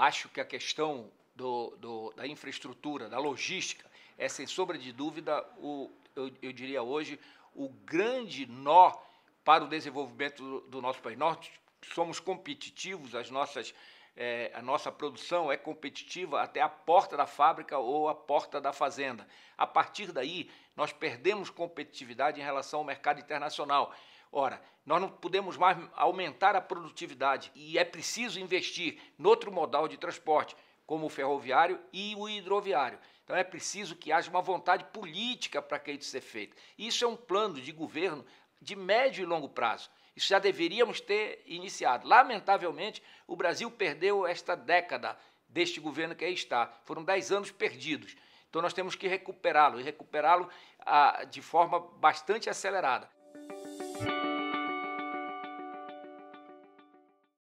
Acho que a questão do, do, da infraestrutura, da logística, é sem sombra de dúvida, o, eu, eu diria hoje, o grande nó para o desenvolvimento do, do nosso país. Nós somos competitivos, as nossas, é, a nossa produção é competitiva até a porta da fábrica ou a porta da fazenda. A partir daí, nós perdemos competitividade em relação ao mercado internacional. Ora, nós não podemos mais aumentar a produtividade e é preciso investir no outro modal de transporte, como o ferroviário e o hidroviário. Então é preciso que haja uma vontade política para que isso seja feito. Isso é um plano de governo de médio e longo prazo. Isso já deveríamos ter iniciado. Lamentavelmente, o Brasil perdeu esta década deste governo que aí está. Foram 10 anos perdidos. Então nós temos que recuperá-lo e recuperá-lo ah, de forma bastante acelerada.